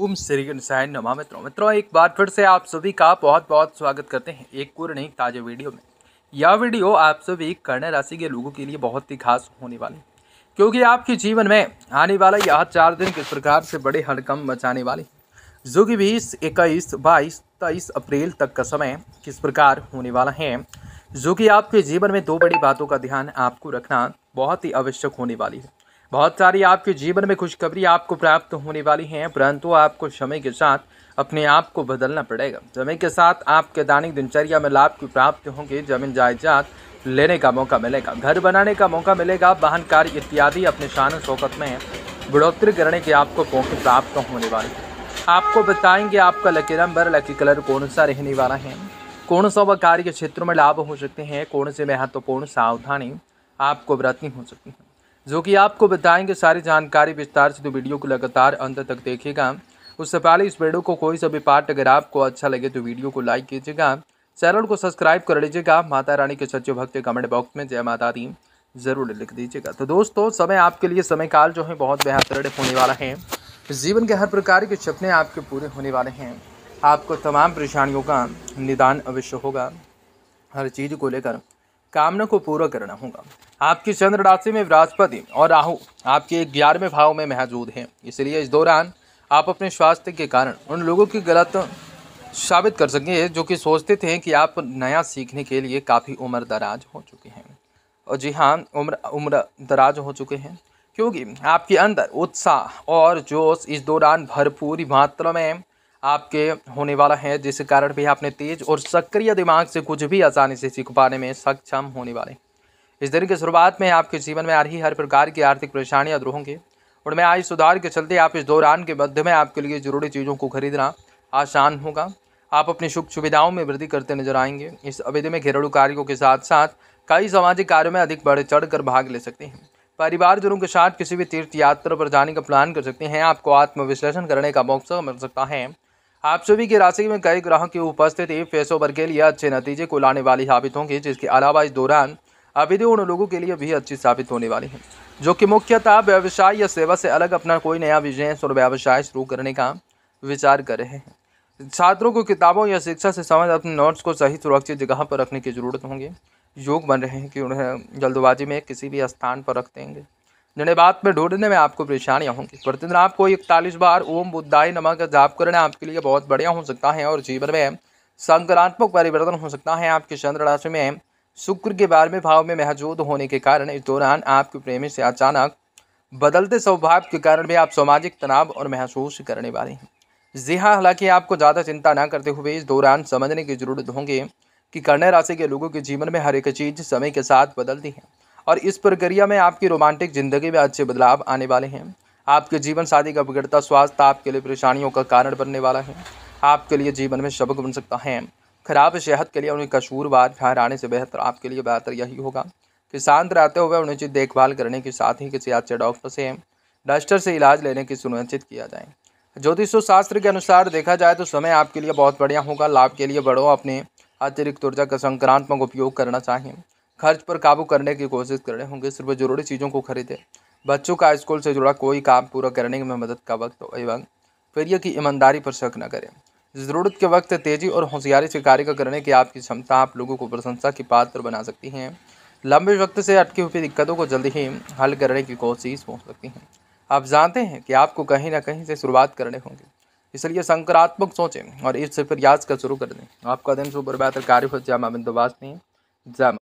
ओम श्री गणसाय नमा मित्रों मित्रों एक बार फिर से आप सभी का बहुत बहुत स्वागत करते हैं एक और नहीं ताजे वीडियो में यह वीडियो आप सभी कर्ण राशि के लोगों के लिए बहुत ही खास होने वाली क्योंकि आपके जीवन में आने वाला यह चार दिन किस प्रकार से बड़े हड़कम मचाने वाले जो कि बीस इक्कीस बाईस तेईस अप्रैल तक का समय किस प्रकार होने वाला है जो कि आपके जीवन में दो बड़ी बातों का ध्यान आपको रखना बहुत ही आवश्यक होने वाली है बहुत सारी आपके जीवन में खुशखबरी आपको प्राप्त होने वाली हैं परंतु आपको समय के साथ अपने आप को बदलना पड़ेगा समय के साथ आपके दैनिक दिनचर्या में लाभ की प्राप्ति होंगे जमीन जायदाद लेने का मौका मिलेगा घर बनाने का मौका मिलेगा वाहन कार्य इत्यादि अपने शान शौकत में बढ़ोतरी करने के आपको मौके प्राप्त होने वाली आपको बताएंगे आपका लकी नंबर लकी कलर कौन सा रहने वाला है कौन सा व कार्य क्षेत्रों में लाभ हो सकते हैं कौन से महत्वपूर्ण सावधानी आपको बरतनी हो सकती है जो कि आपको बताएंगे सारी जानकारी विस्तार से तो वीडियो को लगातार अंत तक देखेगा उससे पहले इस वीडियो को कोई सा भी पार्ट अगर आपको अच्छा लगे तो वीडियो को लाइक कीजिएगा चैनल को सब्सक्राइब कर लीजिएगा माता रानी के सच्चे भक्त कमेंट बॉक्स में जय माता दी ज़रूर लिख दीजिएगा तो दोस्तों समय आपके लिए समय काल जो है बहुत बेहतर होने वाला है जीवन के हर प्रकार के सपने आपके पूरे होने वाले हैं आपको तमाम परेशानियों का निदान अवश्य होगा हर चीज़ को लेकर कामना को पूरा करना होगा आपकी चंद्र राशि में बृहस्पति और राहु आपके ग्यारहवें भाव में महजूद हैं इसलिए इस दौरान आप अपने स्वास्थ्य के कारण उन लोगों की गलत साबित कर सकेंगे जो कि सोचते थे कि आप नया सीखने के लिए काफ़ी उम्र दराज हो चुके हैं और जी हाँ उम्र उम्र दराज हो चुके हैं क्योंकि आपके अंदर उत्साह और जोश इस दौरान भरपूरी मात्रा में आपके होने वाला है जिस कारण भी आपने तेज और सक्रिय दिमाग से कुछ भी आसानी से सीख पाने में सक्षम होने वाले इस दिन की शुरुआत में आपके जीवन में आ रही हर प्रकार की आर्थिक परेशानियाँ दूर होंगी मैं आज सुधार के चलते आप इस दौरान के मध्य में आपके लिए जरूरी चीज़ों को खरीदना आसान होगा आप अपनी सुख सुविधाओं में वृद्धि करते नजर आएंगे इस अवधि में घरेलू कार्यों के साथ साथ कई सामाजिक कार्यों में अधिक बढ़ चढ़ कर भाग ले सकते हैं परिवारजनों के साथ किसी भी तीर्थ यात्रा पर जाने का प्लान कर सकते हैं आपको आत्मविश्लेषण करने का मौका मिल सकता है आप सभी की राशि में कई ग्रहों की उपस्थिति पेशों वर्ग के लिए अच्छे नतीजे को लाने वाली साबित होंगी जिसके अलावा इस दौरान अवधि उन लोगों के लिए भी अच्छी साबित होने वाली है जो कि मुख्यतः व्यवसाय या सेवा से अलग अपना कोई नया बिजनेस और व्यवसाय शुरू करने का विचार कर रहे हैं छात्रों को किताबों या शिक्षा से संबंध अपने नोट्स को सही सुरक्षित जगह पर रखने की जरूरत होंगी योग बन रहे हैं कि उन्हें जल्दबाजी में किसी भी स्थान पर रख देंगे जिन्हें बात में ढूंढने में आपको परेशानियाँ होंगी प्रतिदिन आपको इकतालीस बार ओम बुद्धाई नमक का जाप करना आपके लिए बहुत बढ़िया हो सकता है और जीवन में संक्रात्मक परिवर्तन हो सकता है आपके चंद्र राशि में शुक्र के बारहवें भाव में महजूद होने के कारण इस दौरान आपके प्रेमी से अचानक बदलते स्वभाव के कारण भी आप सामाजिक तनाव और महसूस करने वाले हैं जी हाँ हालांकि आपको ज़्यादा चिंता ना करते हुए इस दौरान समझने की जरूरत होंगे कि कन्या राशि के लोगों के जीवन में हर एक चीज़ समय के साथ बदलती है और इस प्रक्रिया में आपकी रोमांटिक ज़िंदगी में अच्छे बदलाव आने वाले हैं आपके जीवन शादी का बिगड़ता स्वास्थ्य आपके लिए परेशानियों का कारण बनने वाला है आपके लिए जीवन में सबक बन सकता है खराब सेहत के लिए उन्हें कसूरवार ठहराने से बेहतर आपके लिए बेहतर यही होगा कि शांत रहते हुए उन्हें देखभाल करने के साथ ही किसी अच्छे डॉक्टर से डस्टर से इलाज लेने की सुनिश्चित किया जाए ज्योतिष शास्त्र के अनुसार देखा जाए तो समय आपके लिए बहुत बढ़िया होगा लाभ के लिए बड़ों अपने अतिरिक्त ऊर्जा का संक्रांतमक उपयोग करना चाहिए खर्च पर काबू करने की कोशिश कर रहे होंगे सिर्फ जरूरी चीज़ों को खरीदें बच्चों का स्कूल से जुड़ा कोई काम पूरा करने में मदद का वक्त हो एवं यह की ईमानदारी पर शक न करें ज़रूरत के वक्त तेज़ी और होशियारी से कार्य करने की आपकी क्षमता आप लोगों को प्रशंसा की पात्र बना सकती हैं लंबे वक्त से अटकी हुई दिक्कतों को जल्दी ही हल करने की कोशिश हो सकती हैं आप जानते हैं कि आपको कहीं ना कहीं से शुरुआत करने होंगे इसलिए सकारात्मक सोचें और इससे प्रयास का शुरू कर दें आपका दिन सुपर बेहतर कार्य हो जय नहीं जामा